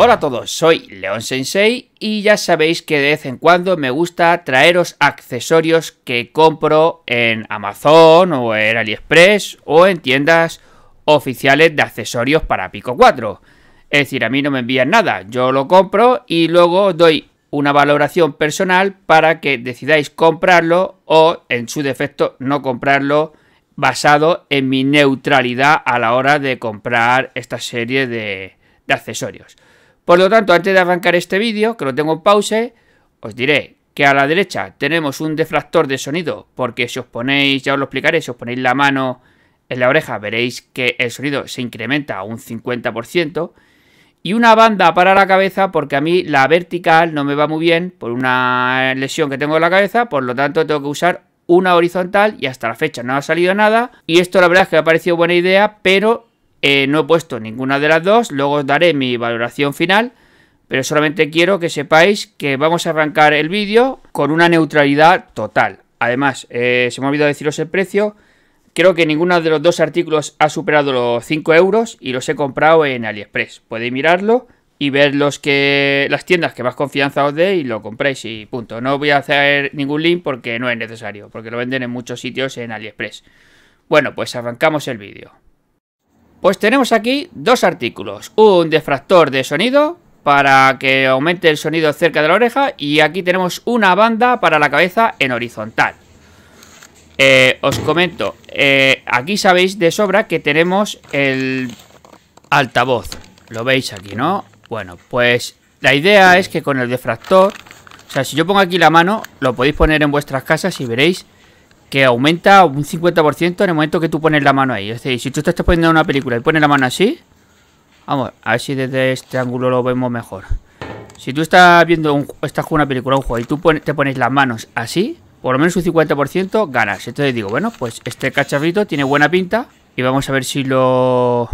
Hola a todos, soy León Sensei y ya sabéis que de vez en cuando me gusta traeros accesorios que compro en Amazon o en AliExpress o en tiendas oficiales de accesorios para Pico 4. Es decir, a mí no me envían nada, yo lo compro y luego doy una valoración personal para que decidáis comprarlo o en su defecto no comprarlo basado en mi neutralidad a la hora de comprar esta serie de accesorios. Por lo tanto, antes de arrancar este vídeo, que lo tengo en pause, os diré que a la derecha tenemos un defractor de sonido, porque si os ponéis, ya os lo explicaré, si os ponéis la mano en la oreja veréis que el sonido se incrementa a un 50%, y una banda para la cabeza porque a mí la vertical no me va muy bien por una lesión que tengo en la cabeza, por lo tanto tengo que usar una horizontal y hasta la fecha no ha salido nada. Y esto la verdad es que me ha parecido buena idea, pero eh, no he puesto ninguna de las dos, luego os daré mi valoración final, pero solamente quiero que sepáis que vamos a arrancar el vídeo con una neutralidad total. Además, eh, se me ha olvidado deciros el precio, creo que ninguno de los dos artículos ha superado los 5 euros y los he comprado en AliExpress. Podéis mirarlo y ver los que las tiendas que más confianza os dé y lo compréis y punto. No voy a hacer ningún link porque no es necesario, porque lo venden en muchos sitios en AliExpress. Bueno, pues arrancamos el vídeo. Pues tenemos aquí dos artículos. Un defractor de sonido para que aumente el sonido cerca de la oreja y aquí tenemos una banda para la cabeza en horizontal. Eh, os comento, eh, aquí sabéis de sobra que tenemos el altavoz. Lo veis aquí, ¿no? Bueno, pues la idea es que con el defractor, o sea, si yo pongo aquí la mano, lo podéis poner en vuestras casas y veréis que aumenta un 50% en el momento que tú pones la mano ahí. Es decir, si tú estás poniendo una película y pones la mano así, vamos, a ver si desde este ángulo lo vemos mejor. Si tú estás viendo estás con una película, un juego, y tú te pones las manos así, por lo menos un 50% ganas. Entonces digo, bueno, pues este cacharrito tiene buena pinta. Y vamos a ver si lo,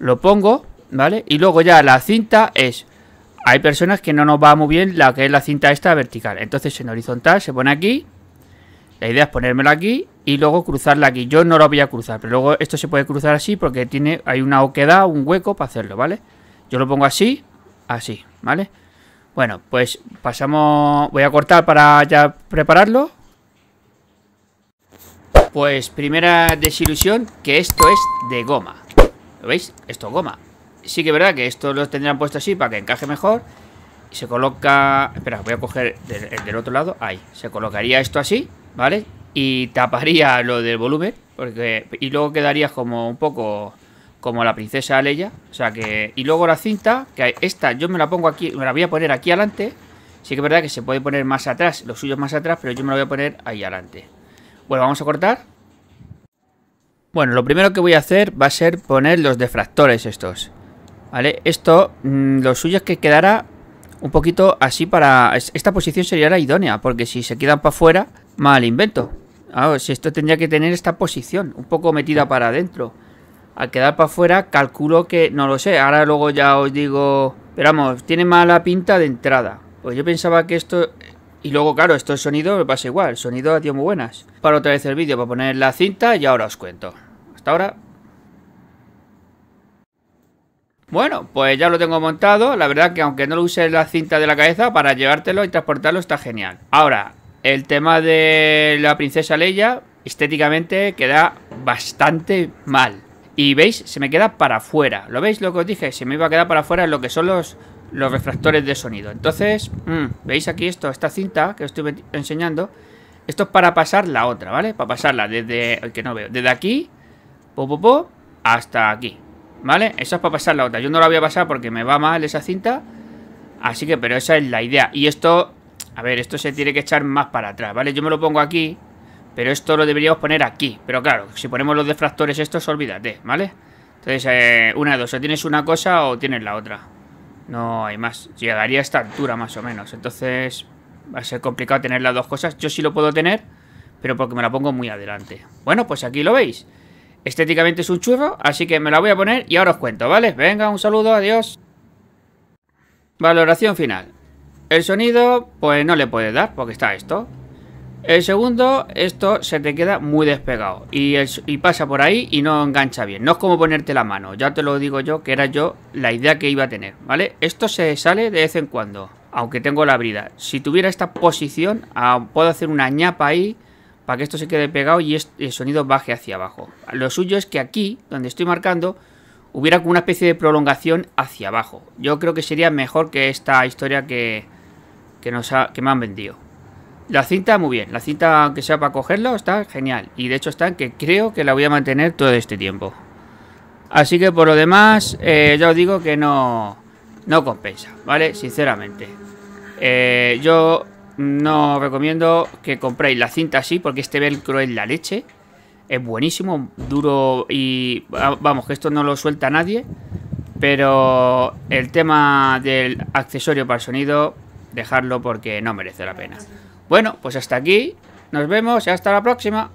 lo pongo, ¿vale? Y luego ya la cinta es... Hay personas que no nos va muy bien la que es la cinta esta vertical. Entonces en horizontal se pone aquí la idea es ponérmelo aquí y luego cruzarla aquí. Yo no lo voy a cruzar, pero luego esto se puede cruzar así porque tiene, hay una oquedad, un hueco para hacerlo, ¿vale? Yo lo pongo así, así, ¿vale? Bueno, pues pasamos... Voy a cortar para ya prepararlo. Pues primera desilusión, que esto es de goma. ¿Lo veis? Esto es goma. Sí que es verdad que esto lo tendrán puesto así para que encaje mejor. Y se coloca... Espera, voy a coger el del otro lado. Ahí. Se colocaría esto así. ¿vale? Y taparía lo del volumen, porque y luego quedaría como un poco como la princesa Leia, o sea que y luego la cinta, que esta yo me la pongo aquí, me la voy a poner aquí adelante. Sí que es verdad que se puede poner más atrás, los suyos más atrás, pero yo me la voy a poner ahí adelante. Bueno, vamos a cortar. Bueno, lo primero que voy a hacer va a ser poner los defractores estos. ¿Vale? Esto, los mm, lo suyo que quedará un poquito así para... Esta posición sería la idónea, porque si se quedan para afuera, mal invento. si esto tendría que tener esta posición, un poco metida para adentro. Al quedar para afuera, calculo que... No lo sé, ahora luego ya os digo... Esperamos. tiene mala pinta de entrada. Pues yo pensaba que esto... Y luego, claro, esto el sonido me pasa igual. sonido ha muy buenas. Para otra vez el vídeo, para poner la cinta y ahora os cuento. Hasta ahora. Bueno, pues ya lo tengo montado. La verdad que aunque no lo use la cinta de la cabeza, para llevártelo y transportarlo está genial. Ahora, el tema de la princesa Leia, estéticamente queda bastante mal. Y veis, se me queda para afuera. ¿Lo veis lo que os dije? Se me iba a quedar para afuera lo que son los, los refractores de sonido. Entonces, mm, veis aquí esto, esta cinta que os estoy enseñando. Esto es para pasar la otra, ¿vale? Para pasarla desde... que no veo. Desde aquí, hasta aquí. ¿Vale? Esa es para pasar la otra. Yo no la voy a pasar porque me va mal esa cinta. Así que, pero esa es la idea. Y esto, a ver, esto se tiene que echar más para atrás, ¿vale? Yo me lo pongo aquí, pero esto lo deberíamos poner aquí. Pero claro, si ponemos los defractores estos, olvídate, ¿vale? Entonces, eh, una de dos, o tienes una cosa o tienes la otra. No hay más. Llegaría a esta altura más o menos. Entonces, va a ser complicado tener las dos cosas. Yo sí lo puedo tener, pero porque me la pongo muy adelante. Bueno, pues aquí lo veis. Estéticamente es un churro, así que me la voy a poner y ahora os cuento, ¿vale? Venga, un saludo, adiós. Valoración final. El sonido, pues no le puedes dar, porque está esto. El segundo, esto se te queda muy despegado y, pasa por ahí y no engancha bien. No es como ponerte la mano, ya te lo digo yo, que era yo la idea que iba a tener, ¿vale? Esto se sale de vez en cuando, aunque tengo la brida. Si tuviera esta posición, ah, puedo hacer una ñapa ahí para que esto se quede pegado y el sonido baje hacia abajo. Lo suyo es que aquí, donde estoy marcando, hubiera como una especie de prolongación hacia abajo. Yo creo que sería mejor que esta historia que, que, nos que me han vendido. La cinta, muy bien. La cinta, aunque sea para cogerla, está genial. Y de hecho está en que creo que la voy a mantener todo este tiempo. Así que por lo demás, eh, ya os digo que no, no compensa, ¿vale? Sinceramente. Eh, yo no recomiendo que compréis la cinta así porque este velcro es la leche. Es buenísimo, duro y vamos, que esto no lo suelta nadie. Pero el tema del accesorio para el sonido, dejarlo porque no merece la pena. Bueno, pues hasta aquí. Nos vemos y hasta la próxima.